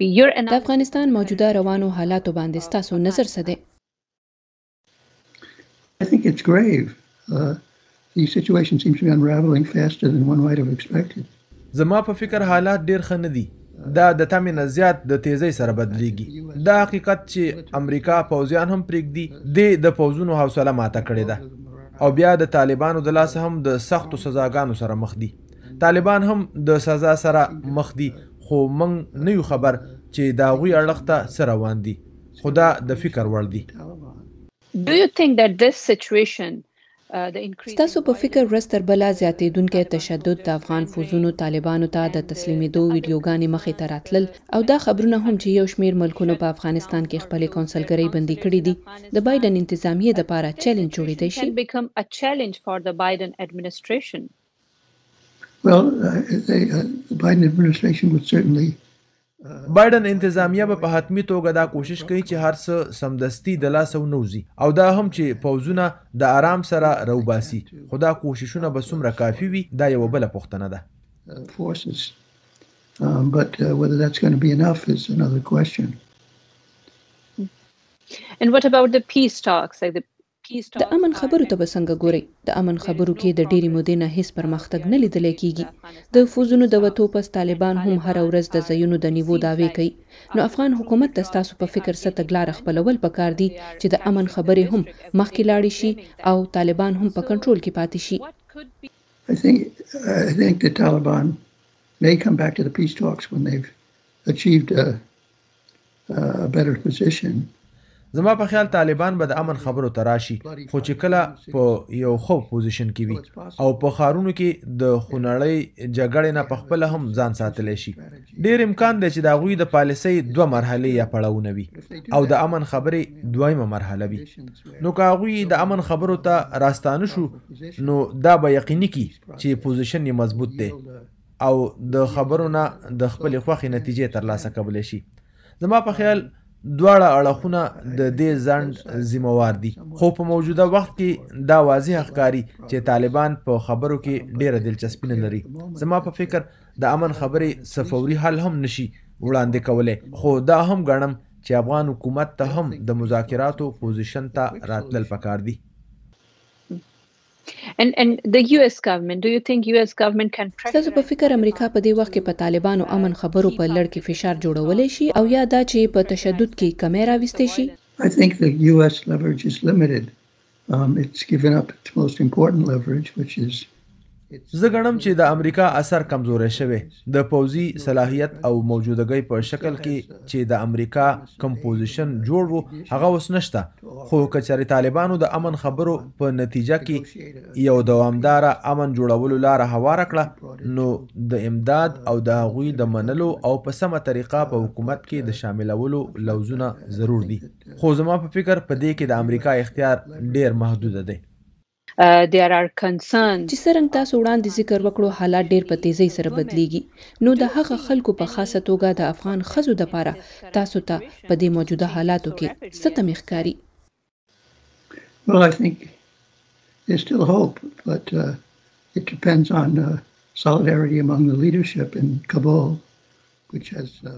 د افغانستان موجوده روانو حالاتو باندې تاسو نظر څه دی I think it's grave. Uh, the situation seems to be unraveling faster than one might have expected. زما په فکر حالات ډیر ښه نه دي دا د تامین زیات د تیزی سره بدلیږي دا حقیقت چې امریکا پوځیان هم پرېږدي د د پوځونو حوصله ماته کړې ده او بیا د طالبانو د لاس هم د سختو سزاګانو سره مخ دي طالبان هم د سزا سره مخ دي خو موږ نه یو خبر چې دا غوي اړخ ته سره روان دي خدا د فکر وړ دي Do you think that this situation uh, تاسو په فکر رستر بلا زیاتېدونکې تشدد د افغان فوزونو طالبانو ته د تسلیمېدو ویډیوګانې مخې ته راتلل او دا خبرونه هم چې یو شمیر ملکونو په افغانستان کې خپلې کونسلګرۍ بندي کړې دي د بایدن انتظامیه د لپاره چیلنج جوړېدای شي Well, uh, they, uh, the Biden administration would certainly بایدن uh, انتظامیه به په حتمی توګه دا کوشش کوي چې هر څه سمدستي د لاسه ونوزي او دا هم چې پوزونه د آرام سره روباسي خو دا کوششونه به څومره کافي وي دا یو بل پوښتنه ده uh, forces um, but uh, whether that's going to be enough is another question and what about the peace talks like the د امن خبرو ته به څنګه ګوري د امن خبرو کې د ډېری مودې نه هیڅ پرمختګ نه لیدل کیږي د فوزونو د وټو پس طالبان هم هر ورځ د ځایونو د نیوو داوی کوي نو افغان حکومت د ستاسو په فکر څه تګلار خپلول پکار دي چې د امن خبرې هم مخکې لاړې شي او طالبان هم په کنټرول کې پاتې شي I think I think the Taliban may come back to the peace talks when they've achieved a, a better position. زما په خیال طالبان به د امن خبرو تراشي خو چې کله په یو خو پوزیشن کې وي او په خارونو کې د خونړۍ جګړې نه په خپل هم ځان ساتلی شي ډیر امکان دی چې د غوی د پالیسي دوه مرحله یا پړاوونه وي او د امن خبرې دویمه مرحله وي نو که غوی د امن خبرو ته راستانه شو نو دا به یقیني کی چې پوزیشن یې مضبوط دی او د خبرو نه د خپل خوخي نتیجې ترلاسه کولای شي زما په خیال دواړه اړخونه د دې ځند ذمہوار دي خو په موجوده وخت کې دا واضح ښکاری چې طالبان په خبرو کې ډیره دلچسپي نه لري زما په فکر د امن خبرې صفوري حل هم نشي وړاندې کولای خو دا هم غنم چې افغان حکومت ته هم د مذاکراتو پوزیشن ته راتلل پکار دي And and the US government, do you think US government can تاسو په فکر امریکا په دې وخت کې په طالبانو امن خبرو په لړ کې فشار جوړولای شي او یا دا چې په تشدد کې کمیرا وستې شي I think the US leverage is limited. Um, it's given up its most important leverage, which is زه ګڼم چې د امریکا اثر کمزورې شوی د پوزي صلاحیت او موجودګۍ په شکل کې چې د امریکا کمپوزیشن جوړ وو هغه اوس نشته خو کچاري طالبانو د امن خبرو په نتیجه کې یو دوامدار امن جوړولو لار هواره کړه نو د امداد او د هغوی د منلو او په سمه طریقه په حکومت کې د شاملولو لوزونه ضرور دي خو زما په فکر په دې کې د امریکا اختیار ډیر محدود دی Uh, there are concerns چې څنګه تاسو وړاندې ذکر وکړو حالات ډیر په تیزی سره بدليږي نو د هغه خلکو په خاصه توګه د افغان خزو د پاره تاسو ته تا په دې موجوده حالاتو کې ستم ښکاری Well, I think there's still hope, but uh, it depends on uh, solidarity among the leadership in Kabul, which has uh,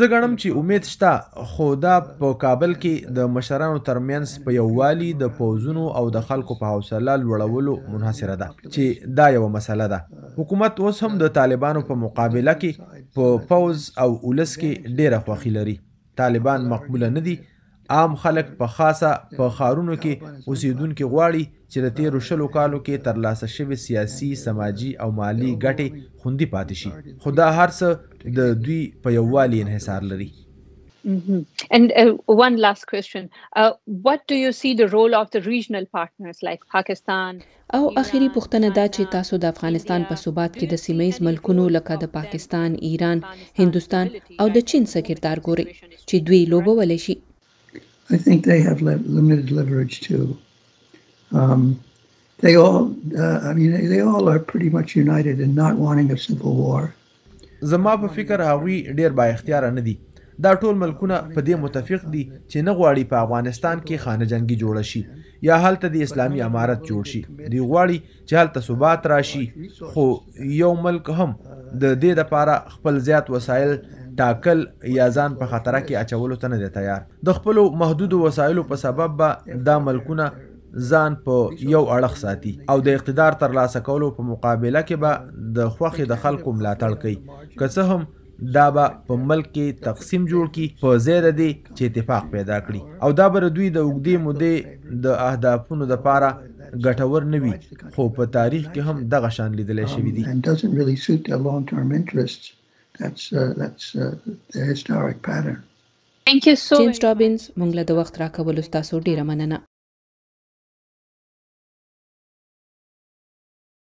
زه ګڼم چې امید شته خو دا په کابل کې د مشرانو ترمنځ په یووالي د پوزونو او د خلکو په حوصله لوړولو منحصره ده چې دا یو مسله ده حکومت اوس هم د طالبانو په مقابله کې په پوز او ولس کې ډیره خوښي لري طالبان مقبوله نه دي عام خلک په خاصه په خارونو کې اوسیدونکو غواړي چې د تیرو شلو کالو کې ترلاسه شوی سیاسي سماجی او مالی ګټې خوندي پاتې شي خو دا هر څه د دوی په یووالي انحصار لري Mm -hmm. And uh, one last question. Uh, what do you see the role of the regional partners like Pakistan? او اخیری پوښتنه دا چې تاسو د افغانستان په صوبات کې د سیمایز ملکونو لکه د پاکستان، ایران، هندستان او د چین څخه کردار ګوري چې دوی لوبولې شي I think they have le- limited leverage too. Um, they all, uh, I mean, they, they all are pretty much united in not wanting a civil war. زما په فکر هغوی ډیر با اختیار نه دي دا ټول ملکونه په دې متفق دي چې نه غواړي په افغانستان کې خانه جنگي جوړ شي یا هلته د اسلامي امارت جوړ شي دی غواړي چې هلته ثبات راشي خو یو ملک هم د دې لپاره خپل زیات وسایل ټاکل یا ځان په خطر کې اچولو ته نه دی تیار د خپل محدود وسایلو په سبب به دا ملکونه ځان په یو اړخ ساتي او د اقتدار ترلاسه کولو په مقابله کې به د خوخي د خلکو ملاتړ کوي که څه هم دا به په ملک کې تقسیم جوړ کی په زیره دی چې اتفاق پیدا کړي او دا بر دوی د وګدې مودې د اهدافونو لپاره ګټور نه وي خو په تاریخ کې هم دغه شان لیدل شوی دی that's uh, that's uh, the historic pattern Thank you so James Robbins, مونږ له د وخت راکولو ستاسو